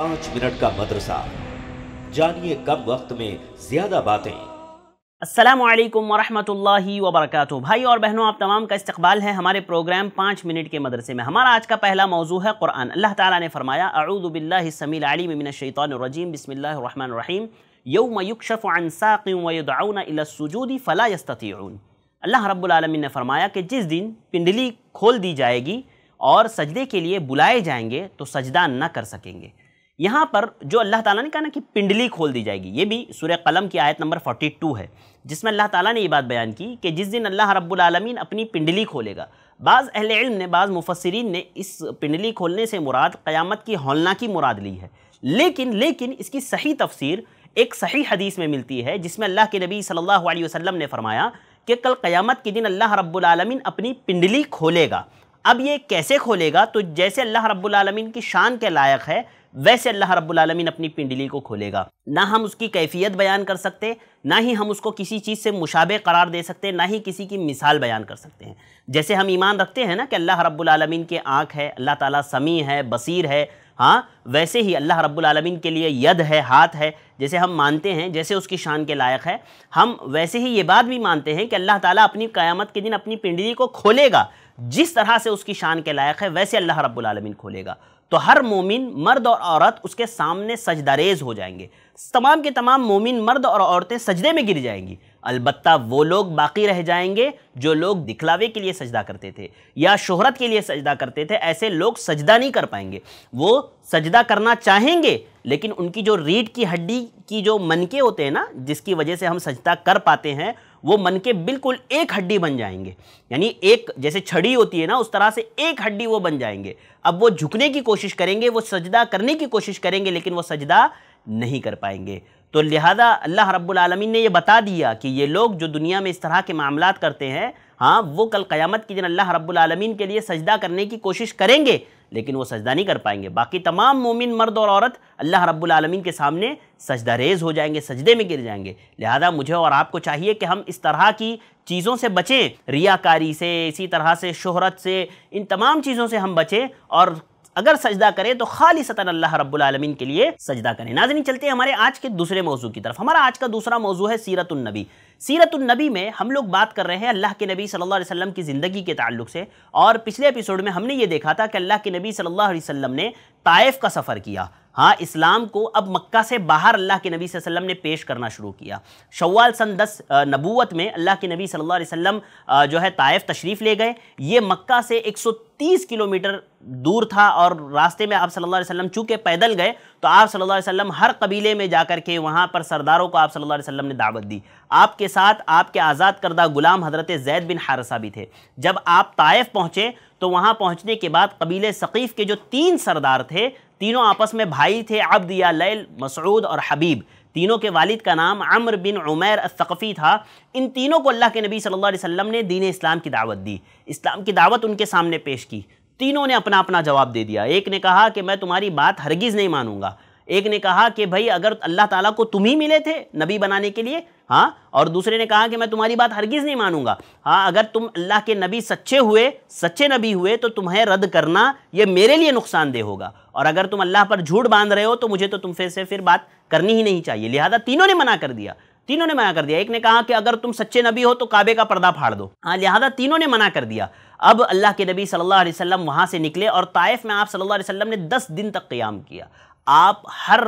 पांच मिनट का मदरसा जानिए कम वक्त में ज्यादा बातें असलम वरहमतुल्लाहि वबरकatuh भाई और बहनों आप तमाम का इस्तकबाल है हमारे प्रोग्राम पाँच मिनट के मदरसे में हमारा आज का पहला मौजू है कुरान अल्लाह ताला ने फरमाया अऊदबिल्लासमीमिनशैतरजीम रहीम यौम युकशफ़ानसाक़ुदी फ़ला यस्तून अल्लाह रब्बुलमीन ने फरमाया कि जिस दिन पिंडली खोल दी जाएगी और सजदे के लिए बुलाए जाएंगे तो सजदा न कर सकेंगे यहाँ पर जो अल्लाह ताला ने कहा ना कि पिंडली खोल दी जाएगी ये भी सूर्य कलम की आयत नंबर 42 है जिसमें अल्लाह ताला ने ये बात बयान की कि जिस दिन अल्लाह रब्बुल आलमीन अपनी पिंडली खोलेगा बाज़ अहल इल्म ने बाज़ मुफसरीन ने इस पिंडली खोलने से मुराद क़यामत की हौलना की मुराद ली है लेकिन लेकिन इसकी सही तफसीर एक सही हदीस में मिलती है जिसमें अल्लाह के नबी सल्लल्लाहु अलैहि वसल्लम ने फरमाया कि कल क़यामत के दिन अल्लाह रब्बुल आलमीन अपनी पिंडली खोलेगा अब ये कैसे खोलेगा तो जैसे अल्लाह रब्बुल आलमीन की शान के लायक है वैसे अल्लाह रब्बुल आलमीन अपनी पिंडली को खोलेगा ना हम उसकी कैफियत बयान कर सकते ना ही हम उसको किसी चीज़ से मुशाबे करार दे सकते ना ही किसी की मिसाल बयान कर सकते हैं जैसे हम ईमान रखते हैं ना कि अल्लाह रब्बुल आलमीन के आँख है अल्लाह ताला समी है बसीर है हाँ वैसे ही अल्लाह रब्बुल आलमीन के लिए यद है हाथ है जैसे हम मानते हैं जैसे उसकी शान के लायक है हम वैसे ही ये बात भी मानते हैं कि अल्लाह ताला अपनी क़यामत के दिन अपनी पिंडली को खोलेगा जिस तरह से उसकी शान के लायक है वैसे अल्लाह रब्बुल आलमीन खोलेगा तो हर मोमिन मर्द और औरत उसके सामने सजदारेज हो जाएंगे तमाम के तमाम मोमिन मर्द और औरतें सजदे में गिर जाएंगी अलबत् वो लोग बाकी रह जाएंगे जो लोग दिखलावे के लिए सजदा करते थे या शोहरत के लिए सजदा करते थे ऐसे लोग सजदा नहीं कर पाएंगे वो सजदा करना चाहेंगे लेकिन उनकी जो रीढ़ की हड्डी की जो मनके होते हैं ना जिसकी वजह से हम सजदा कर पाते हैं वो मन के बिल्कुल एक हड्डी बन जाएंगे यानी एक जैसे छड़ी होती है ना उस तरह से एक हड्डी वो बन जाएंगे अब वो झुकने की कोशिश करेंगे वो सजदा करने की कोशिश करेंगे लेकिन वो सजदा नहीं कर पाएंगे तो लिहाजा अल्लाह रब्बुल आलमीन ने ये बता दिया कि ये लोग जो दुनिया में इस तरह के मामला करते हैं हाँ वो कल क़यामत के दिन अल्लाह रब्बुल आलमीन के लिए सजदा करने की कोशिश करेंगे लेकिन वो सजदा नहीं कर पाएंगे बाकी तमाम मोमिन मर्द और औरत अल्लाह रब्बुल आलमीन के सामने सजदा रेज हो जाएंगे सजदे में गिर जाएंगे लिहाजा मुझे और आपको चाहिए कि हम इस तरह की चीज़ों से बचें रियाकारी से इसी तरह से शोहरत से इन तमाम चीज़ों से हम बचें और अगर सजदा करें तो खाली सतन अल्लाह रब्लमिन के लिए सजदा करें नाजनी चलते हैं हमारे आज के दूसरे मौजू की तरफ हमारा आज का दूसरा मौजू है सीरतुलनबी सीरतुलनबी में हम लोग बात कर रहे हैं अल्लाह के नबी सल्लल्लाहु अलैहि वसल्लम की ज़िंदगी के ताल्लुक से और पिछले एपिसोड में हमने ये देखा था कि अल्लाह के नबी सल्लल्लाहु अलैहि वसल्लम ने ताइफ का सफ़र किया हाँ इस्लाम को अब मक्का से बाहर अल्लाह के नबी वसल्लम ने पेश करना शुरू किया शवाल सन दस नबूत में अल्लाह के नबी सल्लल्लाहु अलैहि वसल्लम जो है ताइफ तशरीफ़ ले गए ये मक्का से 130 किलोमीटर दूर था और रास्ते में आप सल्लल्लाहु अलैहि वसल्लम चूँकि पैदल गए तो आप सल्लल्लाहु अलैहि वसल्लम हर कबीले में जा कर के वहाँ पर सरदारों को आप सल्ला वसम ने दावत दी आपके साथ आपके आज़ाद करदा गुलाम हज़रत जैद बिन हारसा भी थे जब आप ताइफ पहुँचे तो वहाँ पहुँचने के बाद कबीले सकीफ़ के जो तीन सरदार थे तीनों आपस में भाई थे अब्द या लैल मसरूद और हबीब तीनों के वालिद का नाम अमर बिन उमैर असफ़ी था इन तीनों को अल्लाह के नबी सल्लल्लाहु अलैहि वसल्लम ने दीन इस्लाम की दावत दी इस्लाम की दावत उनके सामने पेश की तीनों ने अपना अपना जवाब दे दिया एक ने कहा कि मैं तुम्हारी बात हरगिज़ नहीं मानूंगा एक ने कहा कि भाई अगर अल्लाह ताला को तुम ही मिले थे नबी बनाने के लिए हाँ और दूसरे ने कहा कि मैं तुम्हारी बात हरगिज़ नहीं मानूंगा हाँ अगर तुम अल्लाह के नबी सच्चे हुए सच्चे नबी हुए तो तुम्हें रद्द करना ये मेरे लिए नुकसानदेह होगा और अगर तुम अल्लाह पर झूठ बांध रहे हो तो मुझे तो तुम फिर से फिर बात करनी ही नहीं चाहिए लिहाजा तीनों ने मना कर दिया तीनों ने मना कर दिया एक ने कहा कि अगर तुम सच्चे नबी हो तो काबे का पर्दा फाड़ दो हाँ लिहाजा तीनों ने मना कर दिया अब अल्लाह के नबी सल्लल्लाहु अलैहि वसल्लम वहाँ से निकले और ताइफ में आप सल्लल्लाहु अलैहि वसल्लम ने दस दिन तक क़याम किया आप हर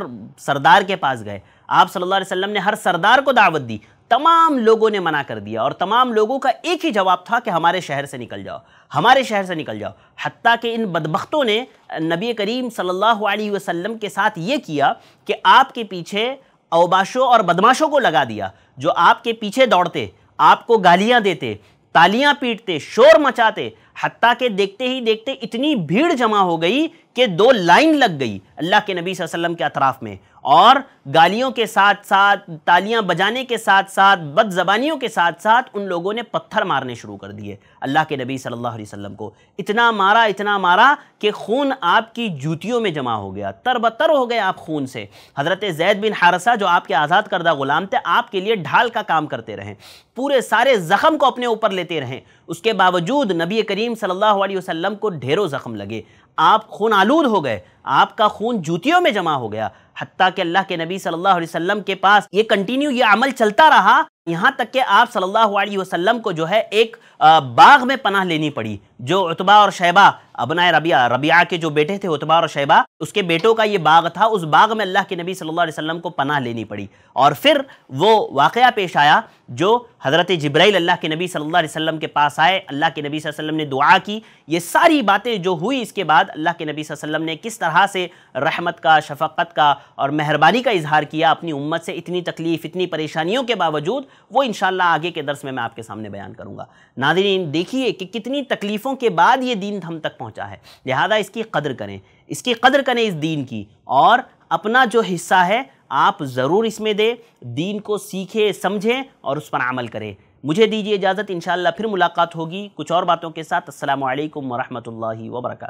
सरदार के पास गए आप सल्लल्लाहु अलैहि वसल्लम ने हर सरदार को दावत दी तमाम लोगों ने मना कर दिया और तमाम लोगों का एक ही जवाब था कि हमारे शहर से निकल जाओ हमारे शहर से निकल जाओ हती कि इन बदबख्तों ने नबी करीम सल्लल्लाहु अलैहि वसल्लम के साथ ये किया कि आपके पीछे अवबाशों और बदमाशों को लगा दिया जो आपके पीछे दौड़ते आपको गालियाँ देते तालियाँ पीटते शोर मचाते हत्या के देखते ही देखते इतनी भीड़ जमा हो गई कि दो लाइन लग गई अल्लाह के नबी वसल्लम के अतराफ़ में और गालियों के साथ साथ तालियां बजाने के साथ साथ बदजबानियों के साथ साथ उन लोगों ने पत्थर मारने शुरू कर दिए अल्लाह के नबी सल्लल्लाहु अलैहि वसल्लम को इतना मारा इतना मारा कि खून आपकी जूतियों में जमा हो गया तरबतर हो गए आप खून से हज़रत जैद बिन हारसा जो आपके आज़ाद करदा ग़ुलाम थे आपके लिए ढाल का काम करते रहें पूरे सारे ज़ख़म को अपने ऊपर लेते रहें उसके बावजूद नबी करीम सल्लल्लाहु अलैहि वसल्लम को ढेरों ज़ख़म लगे आप खून आलूद हो गए आपका खून जूतियों में जमा हो गया हती कि अल्लाह के नबी सल्लल्लाहु अलैहि वसल्लम के पास ये कंटिन्यू ये अमल चलता रहा यहाँ तक कि आप सल्लल्लाहु अलैहि वसल्लम को जो है एक बाग में पनाह लेनी पड़ी जो उतबा और शैबा अबना रबिया रबिया के जो बेटे थे उतबा और शैबा उसके बेटों का ये बाग था उस बाग में अल्लाह के नबी सल्लल्लाहु अलैहि वसल्लम को पनाह लेनी पड़ी और फिर वो वाकया पेश आया जो हज़रत जब्राइल अल्लाह के नबी सल्लल्लाहु अलैहि वसल्लम के पास आए अल्लाह के नबी वसल्लम ने दुआ की ये सारी बातें जो हुई इसके बाद अल्लाह के नबी वसल्लम ने किस तरह से रहमत का शफक़त का और मेहरबानी का इजहार किया अपनी उम्मत से इतनी तकलीफ़ इतनी परेशानियों के बावजूद वो इन आगे के दरस में मैं आपके सामने बयान करूँगा ना नाजरीन देखिए कि कितनी तकलीफ़ों के बाद ये दीन हम तक पहुँचा है लिहाजा इसकी कदर करें इसकी कदर करें इस दीन की और अपना जो हिस्सा है आप ज़रूर इसमें दें दीन को सीखें समझें और उस पर अमल करें मुझे दीजिए इजाज़त इन फिर मुलाकात होगी कुछ और बातों के साथ असल वरहमल वबरक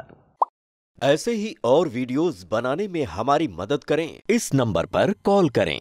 ऐसे ही और वीडियोस बनाने में हमारी मदद करें इस नंबर पर कॉल करें